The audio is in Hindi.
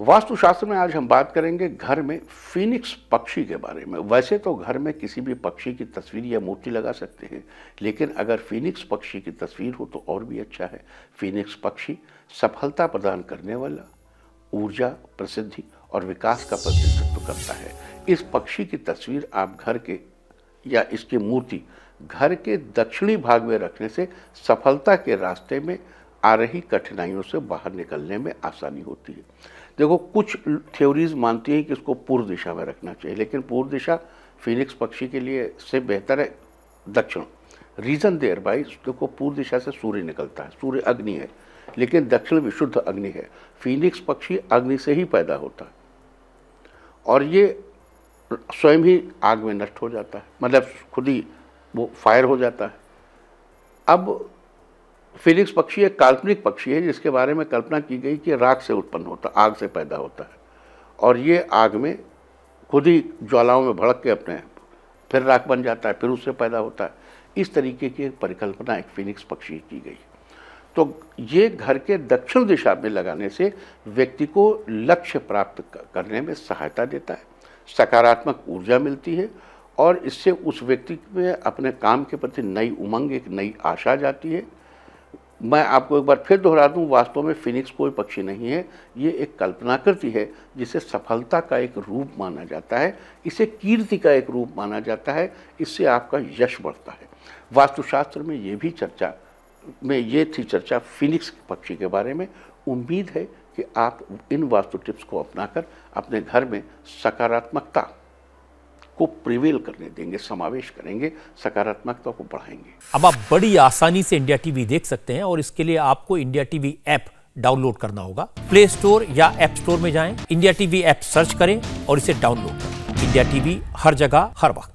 वास्तुशास्त्र में आज हम बात करेंगे घर में फिनिक्स पक्षी के बारे में वैसे तो घर में किसी भी पक्षी की तस्वीर या मूर्ति लगा सकते हैं लेकिन अगर फिनिक्स पक्षी की तस्वीर हो तो और भी अच्छा है फिनिक्स पक्षी सफलता प्रदान करने वाला ऊर्जा प्रसिद्धि और विकास का प्रतिनिधित्व करता है इस पक्षी की तस्वीर आप घर के या इसकी मूर्ति घर के दक्षिणी भाग में रखने से सफलता के रास्ते में आ रही कठिनाइयों से बाहर निकलने में आसानी होती है देखो कुछ थ्योरीज मानती हैं कि इसको पूर्व दिशा में रखना चाहिए लेकिन पूर्व दिशा फिनिक्स पक्षी के लिए से बेहतर है दक्षिण रीज़न देयर बाई देखो पूर्व दिशा से सूर्य निकलता है सूर्य अग्नि है लेकिन दक्षिण में शुद्ध अग्नि है फिनिक्स पक्षी अग्नि से ही पैदा होता है और ये स्वयं ही आग में नष्ट हो जाता है मतलब खुद ही वो फायर हो जाता है अब फिनिक्स पक्षी एक काल्पनिक पक्षी है जिसके बारे में कल्पना की गई कि राख से उत्पन्न होता आग से पैदा होता है और ये आग में खुद ही ज्वालाओं में भड़क के अपने फिर राख बन जाता है फिर उससे पैदा होता है इस तरीके की एक परिकल्पना एक फिनिक्स पक्षी की गई तो ये घर के दक्षिण दिशा में लगाने से व्यक्ति को लक्ष्य प्राप्त करने में सहायता देता है सकारात्मक ऊर्जा मिलती है और इससे उस व्यक्ति में अपने काम के प्रति नई उमंग एक नई आशा जाती है मैं आपको एक बार फिर दोहरा दूं वास्तव में फिनिक्स कोई पक्षी नहीं है ये एक कल्पनाकृति है जिसे सफलता का एक रूप माना जाता है इसे कीर्ति का एक रूप माना जाता है इससे आपका यश बढ़ता है वास्तुशास्त्र में ये भी चर्चा में ये थी चर्चा फिनिक्स पक्षी के बारे में उम्मीद है कि आप इन वास्तु टिप्स को अपनाकर अपने घर में सकारात्मकता को प्रिवेल करने देंगे समावेश करेंगे सकारात्मकता को बढ़ाएंगे अब आप बड़ी आसानी से इंडिया टीवी देख सकते हैं और इसके लिए आपको इंडिया टीवी ऐप डाउनलोड करना होगा प्ले स्टोर या एप स्टोर में जाएं, इंडिया टीवी ऐप सर्च करें और इसे डाउनलोड करें इंडिया टीवी हर जगह हर वक्त